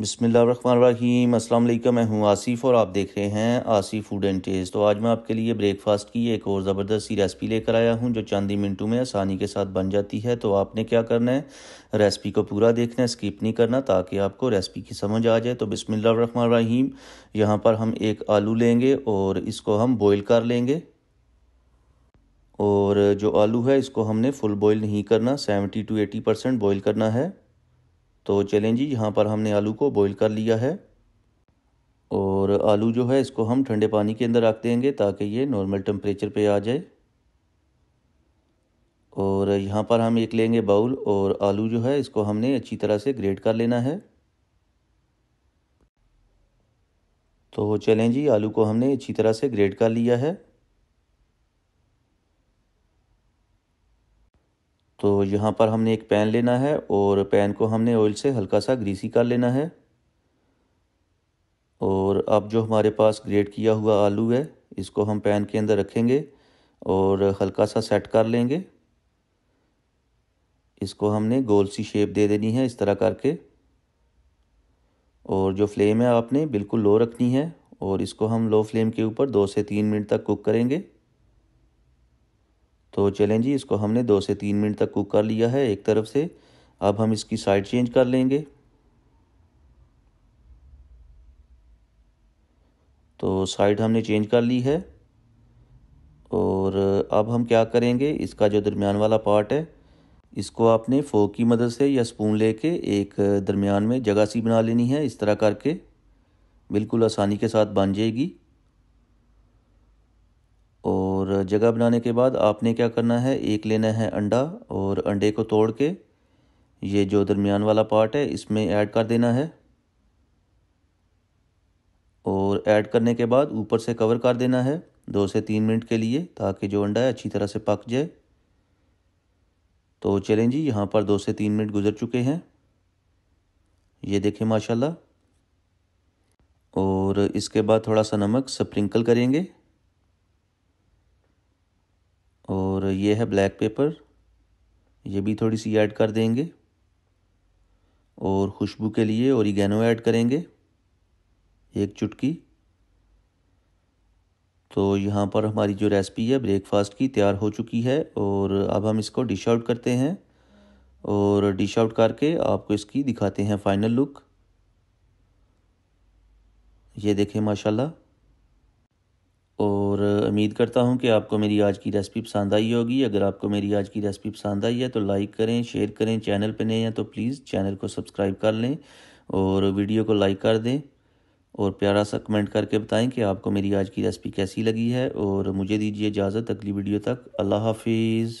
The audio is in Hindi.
बिसमीम अस्सलाम वालेकुम मैं हूं आसिफ और आप देख रहे हैं आसिफ फूड एंड टेस्ट तो आज मैं आपके लिए ब्रेकफास्ट की एक और ज़बरदस्त सी रेसिपी लेकर आया हूं जो चांदी मिनटों में आसानी के साथ बन जाती है तो आपने क्या करना है रेसिपी को पूरा देखना है स्किप नहीं करना ताकि आपको रेसिपी की समझ आ जाए तो बसमीम यहाँ पर हम एक आलू लेंगे और इसको हम बॉयल कर लेंगे और जो आलू है इसको हमने फुल बॉयल नहीं करना seventy to eighty percent boil करना है तो चलें जी यहाँ पर हमने आलू को बॉईल कर लिया है और आलू जो है इसको हम ठंडे पानी के अंदर रख देंगे ताकि ये नॉर्मल टेम्परेचर पे आ जाए और यहाँ पर हम एक लेंगे बाउल और आलू जो है इसको हमने अच्छी तरह से ग्रेट कर लेना है तो चलें जी आलू को हमने अच्छी तरह से ग्रेट कर लिया है तो यहाँ पर हमने एक पैन लेना है और पैन को हमने ऑयल से हल्का सा ग्रीसी कर लेना है और अब जो हमारे पास ग्रेट किया हुआ आलू है इसको हम पैन के अंदर रखेंगे और हल्का सा सेट कर लेंगे इसको हमने गोल सी शेप दे देनी है इस तरह करके और जो फ्लेम है आपने बिल्कुल लो रखनी है और इसको हम लो फ्लेम के ऊपर दो से तीन मिनट तक कुक करेंगे तो चलें जी इसको हमने दो से तीन मिनट तक कुक कर लिया है एक तरफ से अब हम इसकी साइड चेंज कर लेंगे तो साइड हमने चेंज कर ली है और अब हम क्या करेंगे इसका जो दरमियान वाला पार्ट है इसको आपने फोक की मदद से या स्पून लेके एक दरमियान में जगह सी बना लेनी है इस तरह करके बिल्कुल आसानी के साथ बन जाएगी जगह बनाने के बाद आपने क्या करना है एक लेना है अंडा और अंडे को तोड़ के ये जो दरमियान वाला पार्ट है इसमें ऐड कर देना है और ऐड करने के बाद ऊपर से कवर कर देना है दो से तीन मिनट के लिए ताकि जो अंडा है अच्छी तरह से पक जाए तो चलें जी यहाँ पर दो से तीन मिनट गुजर चुके हैं ये देखें माशाल्लाह और इसके बाद थोड़ा सा नमक स्प्रिंकल करेंगे ये है ब्लैक पेपर ये भी थोड़ी सी ऐड कर देंगे और खुशबू के लिए ओरिगेनो ऐड करेंगे एक चुटकी तो यहाँ पर हमारी जो रेसिपी है ब्रेकफास्ट की तैयार हो चुकी है और अब हम इसको डिश आउट करते हैं और डिश आउट करके आपको इसकी दिखाते हैं फाइनल लुक ये देखें माशाल्लाह और उम्मीद करता हूँ कि आपको मेरी आज की रेसिपी पसंद आई होगी अगर आपको मेरी आज की रेसिपी पसंद आई है तो लाइक करें शेयर करें चैनल पर नए हैं तो प्लीज़ चैनल को सब्सक्राइब कर लें और वीडियो को लाइक कर दें और प्यारा सा कमेंट करके बताएं कि आपको मेरी आज की रेसिपी कैसी लगी है और मुझे दीजिए इजाज़त अगली वीडियो तक अल्लाह हाफिज़